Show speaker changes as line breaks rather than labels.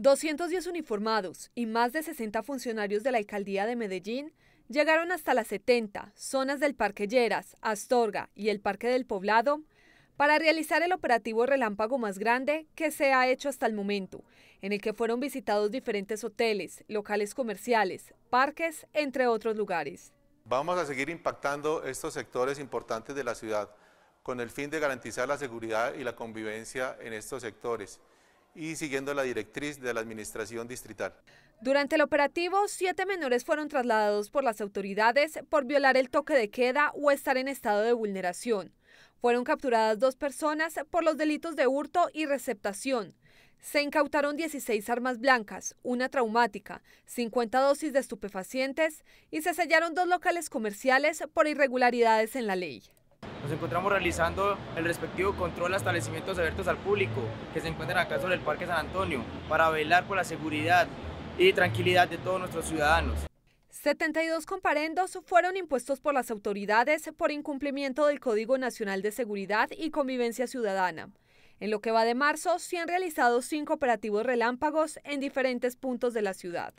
210 uniformados y más de 60 funcionarios de la alcaldía de Medellín llegaron hasta las 70 zonas del Parque Lleras, Astorga y el Parque del Poblado para realizar el operativo relámpago más grande que se ha hecho hasta el momento, en el que fueron visitados diferentes hoteles, locales comerciales, parques, entre otros lugares.
Vamos a seguir impactando estos sectores importantes de la ciudad con el fin de garantizar la seguridad y la convivencia en estos sectores y siguiendo la directriz de la Administración Distrital.
Durante el operativo, siete menores fueron trasladados por las autoridades por violar el toque de queda o estar en estado de vulneración. Fueron capturadas dos personas por los delitos de hurto y receptación. Se incautaron 16 armas blancas, una traumática, 50 dosis de estupefacientes y se sellaron dos locales comerciales por irregularidades en la ley.
Nos encontramos realizando el respectivo control a establecimientos abiertos al público que se encuentran acá sobre el Parque San Antonio para velar por la seguridad y tranquilidad de todos nuestros ciudadanos.
72 comparendos fueron impuestos por las autoridades por incumplimiento del Código Nacional de Seguridad y Convivencia Ciudadana. En lo que va de marzo, se han realizado cinco operativos relámpagos en diferentes puntos de la ciudad.